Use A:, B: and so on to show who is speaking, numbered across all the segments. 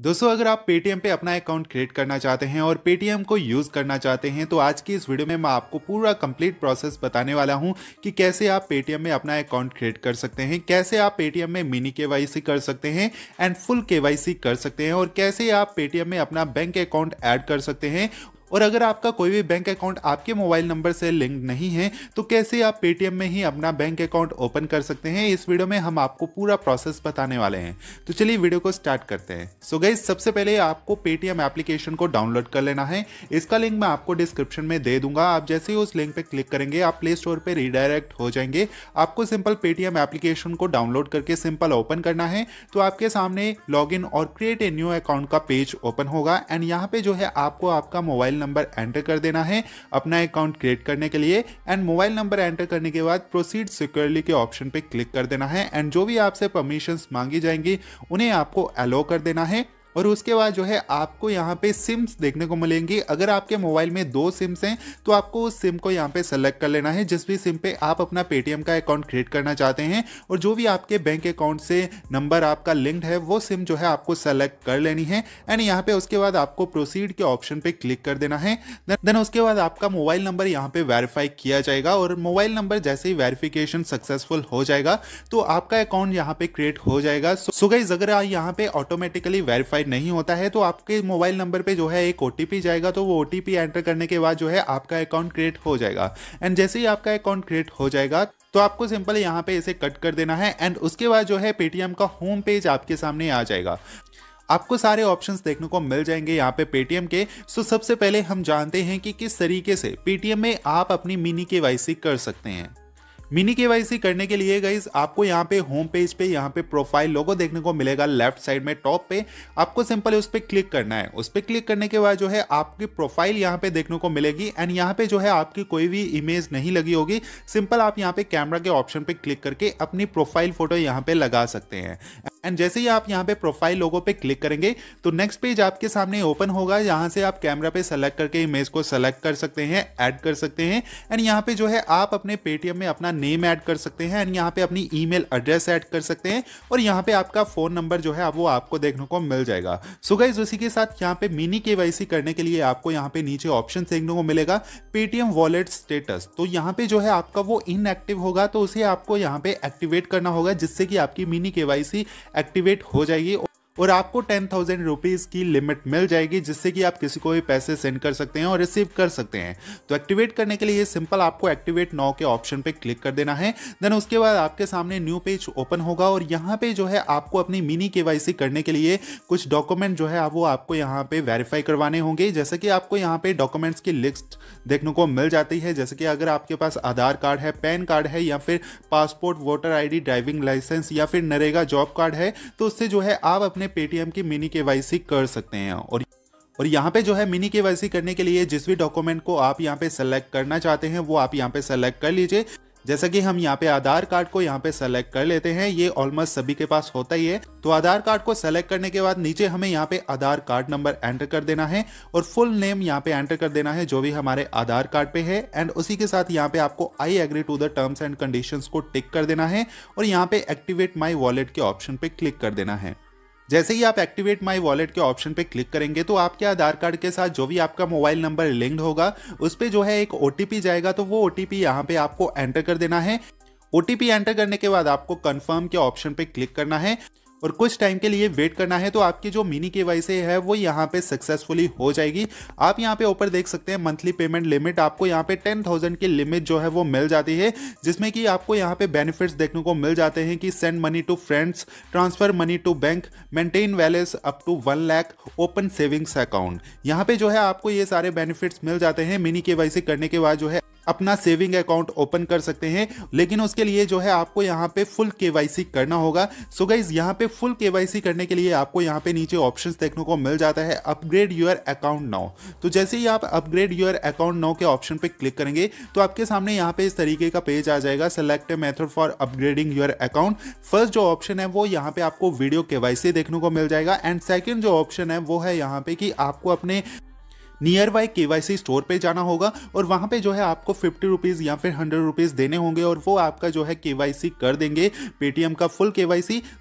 A: दोस्तों अगर आप पेटीएम पे अपना अकाउंट क्रिएट करना चाहते हैं और पेटीएम को यूज करना चाहते हैं तो आज की इस वीडियो में मैं आपको पूरा कंप्लीट प्रोसेस बताने वाला हूं कि कैसे आप पेटीएम में अपना अकाउंट क्रिएट कर सकते हैं कैसे आप पेटीएम में मिनी केवाईसी कर सकते हैं एंड फुल केवाईसी कर सकते हैं और कैसे आप पेटीएम में अपना बैंक अकाउंट ऐड कर सकते हैं और अगर आपका कोई भी बैंक अकाउंट आपके मोबाइल नंबर से लिंक नहीं है तो कैसे आप पेटीएम में ही अपना बैंक अकाउंट ओपन कर सकते हैं इस वीडियो में हम आपको पूरा प्रोसेस बताने वाले हैं तो चलिए वीडियो को स्टार्ट करते हैं सो so गई सबसे पहले आपको पेटीएम एप्लीकेशन को डाउनलोड कर लेना है इसका लिंक मैं आपको डिस्क्रिप्शन में दे दूंगा आप जैसे ही उस लिंक पर क्लिक करेंगे आप प्ले स्टोर पर रिडायरेक्ट हो जाएंगे आपको सिंपल पेटीएम एप्लीकेशन को डाउनलोड करके सिंपल ओपन करना है तो आपके सामने लॉग और क्रिएट ए न्यू अकाउंट का पेज ओपन होगा एंड यहाँ पे जो है आपको आपका मोबाइल नंबर एंटर कर देना है अपना अकाउंट क्रिएट करने के लिए एंड मोबाइल नंबर एंटर करने के बाद प्रोसीड सिक्योरली के ऑप्शन पर क्लिक कर देना है एंड जो भी आपसे परमिशंस मांगी जाएंगी उन्हें आपको अलो कर देना है और उसके बाद जो है आपको यहाँ पे सिम्स देखने को मिलेंगी अगर आपके मोबाइल में दो सिम्स हैं तो आपको उस सिम को यहाँ पे सेलेक्ट कर लेना है जिस भी सिम पे आप अपना पेटीएम का अकाउंट क्रिएट करना चाहते हैं और जो भी आपके बैंक अकाउंट से नंबर आपका लिंक्ड है वो सिम जो है आपको सेलेक्ट कर लेनी है एंड यहाँ पे उसके बाद आपको प्रोसीड के ऑप्शन पे क्लिक कर देना है देन उसके बाद आपका मोबाइल नंबर यहाँ पे वेरीफाई किया जाएगा और मोबाइल नंबर जैसे ही वेरिफिकेशन सक्सेसफुल हो जाएगा तो आपका अकाउंट यहाँ पे क्रिएट हो जाएगा सो so, जगह अगर यहाँ पे ऑटोमेटिकली वेरीफाइड नहीं होता है तो आपके मोबाइल नंबर पे जो है एक ओटीपी जाएगा तो वो ओटीपी एंटर करने के बाद जो है आपका अकाउंट क्रिएट हो जाएगा एंड जैसे ही आपका अकाउंट क्रिएट हो जाएगा तो आपको सिंपल यहाँ पे इसे कट कर देना है एंड उसके बाद जो है पेटीएम का होम पेज आपके सामने आ जाएगा आपको सारे ऑप्शंस देखने को मिल जाएंगे यहाँ पे पेटीएम के सो सबसे पहले हम जानते हैं कि किस तरीके से पेटीएम में आप अपनी मिनी के कर सकते हैं मिनी केवाईसी करने के लिए गाइज आपको यहाँ पे होम पेज पे यहाँ पे प्रोफाइल लोगो देखने को मिलेगा लेफ्ट साइड में टॉप पे आपको सिंपल उस पर क्लिक करना है उस पर क्लिक करने के बाद जो है आपकी प्रोफाइल यहाँ पे देखने को मिलेगी एंड यहाँ पे जो है आपकी कोई भी इमेज नहीं लगी होगी सिंपल आप यहाँ पे कैमरा के ऑप्शन पे क्लिक करके अपनी प्रोफाइल फोटो यहाँ पे लगा सकते हैं एंड जैसे ही आप यहाँ पे प्रोफाइल लोगों पे क्लिक करेंगे तो नेक्स्ट पेज आपके सामने ओपन होगा यहाँ से आप कैमरा पे सेलेक्ट करके इमेज को सेलेक्ट कर सकते हैं ऐड कर सकते हैं एंड यहाँ पे जो है आप अपने पेटीएम में अपना नेम ऐड कर सकते हैं एंड यहाँ पे अपनी ई एड्रेस ऐड कर सकते हैं और यहाँ पे आपका फोन नंबर जो है वो आपको देखने को मिल जाएगा सो so उसी के साथ यहाँ पे मिनी के करने के लिए आपको यहाँ पे नीचे ऑप्शन देखने को मिलेगा पेटीएम वॉलेट स्टेटस तो यहाँ पे जो है आपका वो इनएक्टिव होगा तो उसे आपको यहाँ पे एक्टिवेट करना होगा जिससे कि आपकी मिनी के एक्टिवेट हो जाएगी और आपको टेन थाउजेंड रुपीज की लिमिट मिल जाएगी जिससे कि आप किसी को भी पैसे सेंड कर सकते हैं और रिसीव कर सकते हैं तो एक्टिवेट करने के लिए सिंपल आपको एक्टिवेट नाउ के ऑप्शन पर क्लिक कर देना है देन उसके बाद आपके सामने न्यू पेज ओपन होगा और यहाँ पे जो है आपको अपनी मिनी के करने के लिए कुछ डॉक्यूमेंट जो है वो आपको यहाँ पे वेरीफाई करवाने होंगे जैसे कि आपको यहाँ पे डॉक्यूमेंट्स की लिस्ट देखने को मिल जाती है जैसे कि अगर आपके पास आधार कार्ड है पैन कार्ड है या फिर passport voter ID driving licence या फिर नरेगा जॉब कार्ड है तो उससे जो है आप अपने में पेटीएम की मिनी के कर सकते हैं और और यहाँ पे जो है मिनी के करने के लिए जिस भी डॉक्यूमेंट को आप यहाँ पे सेलेक्ट करना चाहते हैं वो आप यहाँ पे सेलेक्ट कर लीजिए जैसा कि हम यहाँ पे आधार कार्ड को यहाँ पे सेलेक्ट कर लेते हैं ये ऑलमोस्ट सभी के पास होता ही है तो आधार कार्ड को सेलेक्ट करने के बाद नीचे हमें यहाँ पे आधार कार्ड नंबर एंटर कर देना है और फुल नेम यहाँ पे एंटर कर देना है जो भी हमारे आधार कार्ड पे है एंड उसी के साथ यहाँ पे आपको I agree to the terms and condition को टिक कर देना है और यहाँ पे एक्टिवेट माई वॉलेट के ऑप्शन पे क्लिक कर देना है जैसे ही आप एक्टिवेट माई वॉलेट के ऑप्शन पे क्लिक करेंगे तो आपके आधार कार्ड के साथ जो भी आपका मोबाइल नंबर लिंक्ड होगा उस पर जो है एक ओ जाएगा तो वो ओ टी यहाँ पे आपको एंटर कर देना है ओ एंटर करने के बाद आपको कन्फर्म के ऑप्शन पे क्लिक करना है और कुछ टाइम के लिए वेट करना है तो आपकी जो मिनी के है वो यहाँ पे सक्सेसफुली हो जाएगी आप यहाँ पे ऊपर देख सकते हैं मंथली पेमेंट लिमिट आपको यहाँ पे टेन थाउजेंड की लिमिट जो है वो मिल जाती है जिसमें कि आपको यहाँ पे बेनिफिट्स देखने को मिल जाते हैं कि send money to friends transfer money to bank maintain balance up to one lakh open savings account यहाँ पे जो है आपको ये सारे बेनिफिट्स मिल जाते हैं मिनी के करने के बाद जो है अपना सेविंग अकाउंट ओपन कर सकते हैं लेकिन उसके लिए जो है आपको यहाँ पे फुल के करना होगा सो गाइज यहाँ पे फुल के करने के लिए आपको यहाँ पे नीचे ऑप्शन देखने को मिल जाता है अपग्रेड योर अकाउंट नाउ तो जैसे ही आप अपग्रेड योर अकाउंट नाउ के ऑप्शन पे क्लिक करेंगे तो आपके सामने यहाँ पे इस तरीके का पेज आ जाएगा select method for upgrading your account first जो ऑप्शन है वो यहाँ पे आपको वीडियो के देखने को मिल जाएगा एंड सेकेंड जो ऑप्शन है वो है यहाँ पे कि आपको अपने नियर बाई के स्टोर पे जाना होगा और वहाँ पे जो है आपको फिफ्टी रुपीज़ या फिर हंड्रेड रुपीज़ देने होंगे और वो आपका जो है के कर देंगे पेटीएम का फुल के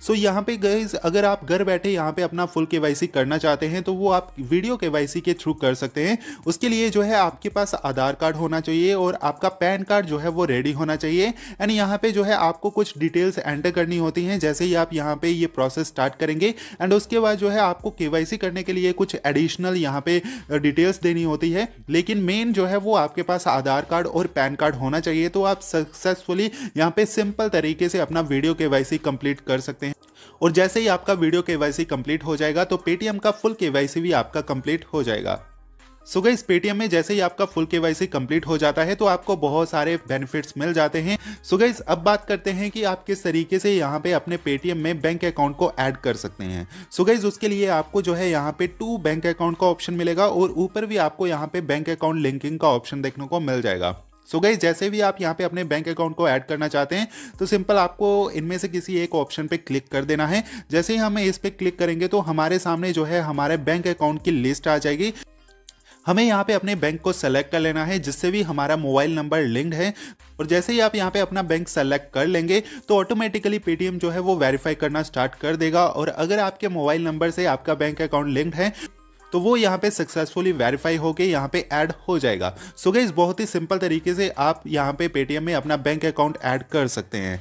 A: सो यहाँ पे गए अगर आप घर बैठे यहाँ पे अपना फुल के करना चाहते हैं तो वो आप वीडियो के के थ्रू कर सकते हैं उसके लिए जो है आपके पास आधार कार्ड होना चाहिए और आपका पैन कार्ड जो है वो रेडी होना चाहिए एंड यहाँ पे जो है आपको कुछ डिटेल्स एंटर करनी होती हैं जैसे ही आप यहाँ पे ये यह प्रोसेस स्टार्ट करेंगे एंड उसके बाद जो है आपको के करने के लिए कुछ एडिशनल यहाँ पे डिटेल डिटेल्स देनी होती है लेकिन मेन जो है वो आपके पास आधार कार्ड और पैन कार्ड होना चाहिए तो आप सक्सेसफुली यहाँ पे सिंपल तरीके से अपना वीडियो के वाई कंप्लीट कर सकते हैं और जैसे ही आपका वीडियो के वाई कंप्लीट हो जाएगा तो पेटीएम का फुल के भी आपका कंप्लीट हो जाएगा सो गई पेटीएम में जैसे ही आपका फुल केवाईसी कंप्लीट हो जाता है तो आपको बहुत सारे बेनिफिट्स मिल जाते हैं सो गई अब बात करते हैं कि आप किस तरीके से यहाँ पे अपने पेटीएम में बैंक अकाउंट को ऐड कर सकते हैं सो गई उसके लिए आपको जो है यहाँ पे टू बैंक अकाउंट का ऑप्शन मिलेगा और ऊपर भी आपको यहाँ पे बैंक अकाउंट लिंकिंग का ऑप्शन देखने को मिल जाएगा सो so गई जैसे भी आप यहाँ पे अपने बैंक अकाउंट को ऐड करना चाहते हैं तो सिंपल आपको इनमें से किसी एक ऑप्शन पे क्लिक कर देना है जैसे ही हम इस पे क्लिक करेंगे तो हमारे सामने जो है हमारे बैंक अकाउंट की लिस्ट आ जाएगी हमें यहाँ पे अपने बैंक को सेलेक्ट कर लेना है जिससे भी हमारा मोबाइल नंबर लिंक्ड है और जैसे ही आप यहाँ पे अपना बैंक सेलेक्ट कर लेंगे तो ऑटोमेटिकली पेटीएम जो है वो वेरीफाई करना स्टार्ट कर देगा और अगर आपके मोबाइल नंबर से आपका बैंक अकाउंट लिंक्ड है तो वो यहाँ पे सक्सेसफुली वेरीफाई होके यहाँ पे ऐड हो जाएगा सो so गई बहुत ही सिंपल तरीके से आप यहाँ पे पेटीएम में अपना बैंक अकाउंट ऐड कर सकते हैं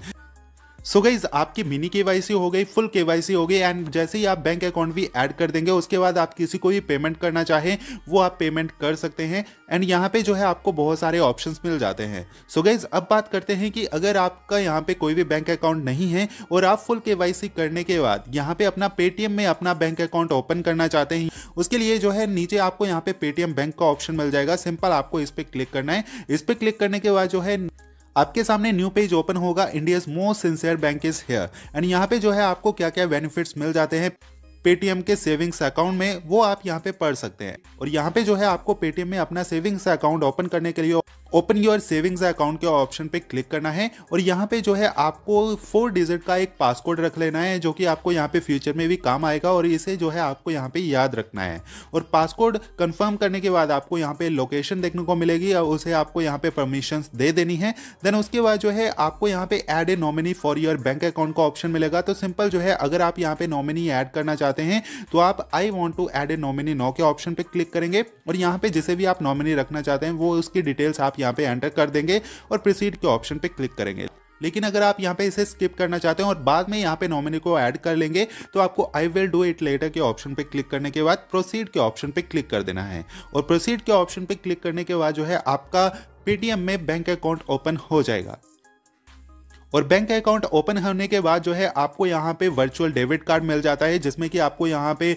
A: सो गाइज आपकी मिनी सी हो गई फुल सी हो गई एंड जैसे ही आप बैंक अकाउंट भी ऐड कर देंगे उसके बाद आप किसी को भी पेमेंट करना चाहें वो आप पेमेंट कर सकते हैं एंड यहाँ पे जो है आपको बहुत सारे ऑप्शन मिल जाते हैं सो गाइज अब बात करते हैं कि अगर आपका यहाँ पे कोई भी बैंक अकाउंट नहीं है और आप फुल सी करने के बाद यहाँ पे अपना पेटीएम में अपना बैंक अकाउंट ओपन करना चाहते हैं उसके लिए जो है नीचे आपको यहाँ पे पेटीएम बैंक का ऑप्शन मिल जाएगा सिंपल आपको इस पर क्लिक करना है इस पर क्लिक करने के बाद जो है आपके सामने न्यू पेज ओपन होगा India's most sincere bank is here and यहाँ पे जो है आपको क्या क्या बेनिफिट्स मिल जाते हैं पेटीएम के सेविंग्स अकाउंट में वो आप यहाँ पे पढ़ सकते हैं और यहाँ पे जो है आपको पेटीएम में अपना सेविंग्स अकाउंट ओपन करने के लिए ओपन योर सेविंग्स अकाउंट के ऑप्शन पे क्लिक करना है और यहाँ पे जो है आपको फोर डिजिट का एक पासकोड रख लेना है जो कि आपको यहाँ पे फ्यूचर में भी काम आएगा और इसे जो है आपको यहाँ पे याद रखना है और पासकोड कंफर्म करने के बाद आपको यहाँ पे लोकेशन देखने को मिलेगी और उसे आपको यहाँ पे परमिशन दे देनी है देन उसके बाद जो है आपको यहाँ पे add a nominee for your bank account का ऑप्शन मिलेगा तो सिंपल जो है अगर आप यहाँ पे नॉमिनी ऐड करना चाहते हैं तो आप I want to add a nominee no के ऑप्शन पर क्लिक करेंगे और यहाँ पे जिसे भी आप नॉमिनी रखना चाहते हैं वो उसकी डिटेल्स आप यहाँ पे एंटर कर देंगे और प्रोसीड के ऑप्शन पे क्लिक करेंगे लेकिन अगर आप यहाँ पे इसे स्किप करना चाहते हैं और बाद में यहाँ पे नॉमिनी को ऐड कर लेंगे तो आपको I will do it later के ऑप्शन पे क्लिक करने के बाद प्रोसीड के ऑप्शन पे क्लिक कर देना है और प्रोसीड के ऑप्शन पे क्लिक करने के बाद जो है आपका पेटीएम में बैंक अकाउंट ओपन हो जाएगा और बैंक अकाउंट ओपन होने के बाद जो है आपको यहाँ पे वर्चुअल डेबिट कार्ड मिल जाता है जिसमें कि आपको यहाँ पे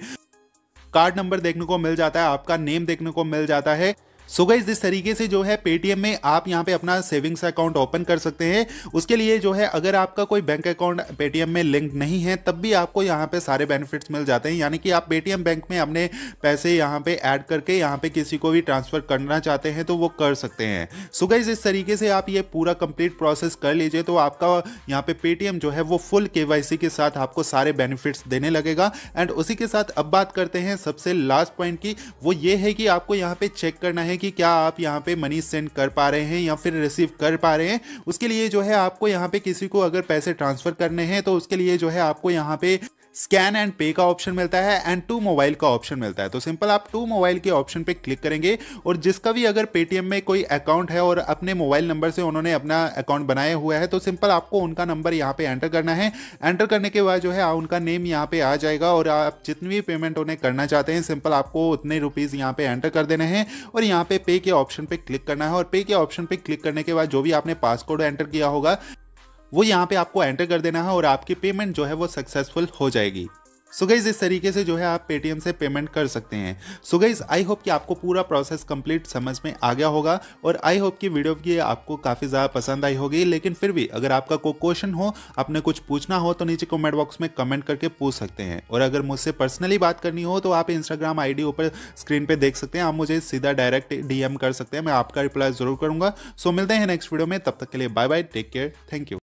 A: कार्ड नंबर देखने को मिल जाता है आपका नेम देखने को मिल जाता है सो गई इस तरीके से जो है पेटीएम में आप यहाँ पे अपना सेविंग्स अकाउंट ओपन कर सकते हैं उसके लिए जो है अगर आपका कोई बैंक अकाउंट पेटीएम में लिंक नहीं है तब भी आपको यहाँ पे सारे बेनिफिट्स मिल जाते हैं यानी कि आप पेटीएम बैंक में अपने पैसे यहाँ पे ऐड करके यहाँ पे किसी को भी ट्रांसफर करना चाहते हैं तो वो कर सकते हैं सो गई इस तरीके से आप ये पूरा कंप्लीट प्रोसेस कर लीजिए तो आपका यहाँ पे पेटीएम जो है वो फुल के के साथ आपको सारे बेनिफिट्स देने लगेगा एंड उसी के साथ अब बात करते हैं सबसे लास्ट पॉइंट की वो ये है कि आपको यहाँ पे चेक करना है कि क्या आप यहाँ पे मनी सेंड कर पा रहे हैं या फिर रिसीव कर पा रहे हैं उसके लिए जो है आपको यहाँ पे किसी को अगर पैसे ट्रांसफ़र करने हैं तो उसके लिए जो है आपको यहाँ पे स्कैन एंड पे का ऑप्शन मिलता है एंड टू मोबाइल का ऑप्शन मिलता है तो सिंपल आप टू मोबाइल के ऑप्शन पे क्लिक करेंगे और जिसका भी अगर पेटीएम में कोई अकाउंट है और अपने मोबाइल नंबर से उन्होंने अपना अकाउंट बनाया हुआ है तो सिंपल आपको उनका नंबर यहाँ पे एंटर करना है एंटर करने के बाद जो है उनका नेम यहाँ पे आ जाएगा और आप जितनी भी पेमेंट उन्हें करना चाहते हैं सिंपल आपको उतने रुपीज़ यहाँ पे एंटर कर देने हैं और यहाँ पे पे के ऑप्शन पे क्लिक करना है और पे के ऑप्शन पे क्लिक करने के बाद जो भी आपने पासकोड एंटर किया होगा वो यहाँ पे आपको एंटर कर देना है और आपकी पेमेंट जो है वो सक्सेसफुल हो जाएगी सो so गईज इस तरीके से जो है आप पेटीएम से पेमेंट कर सकते हैं सो गईज आई होप कि आपको पूरा प्रोसेस कंप्लीट समझ में आ गया होगा और आई होप कि वीडियो की आपको काफ़ी ज़्यादा पसंद आई होगी लेकिन फिर भी अगर आपका कोई क्वेश्चन हो आपने कुछ पूछना हो तो नीचे कमेंट बॉक्स में कमेंट करके पूछ सकते हैं और अगर मुझसे पर्सनली बात करनी हो तो आप इंस्टाग्राम आई ऊपर स्क्रीन पर देख सकते हैं आप मुझे सीधा डायरेक्ट डी कर सकते हैं मैं आपका रिप्लाई ज़रूर करूँगा सो so मिलते हैं नेक्स्ट वीडियो में तब तक के लिए bye bye take care thank you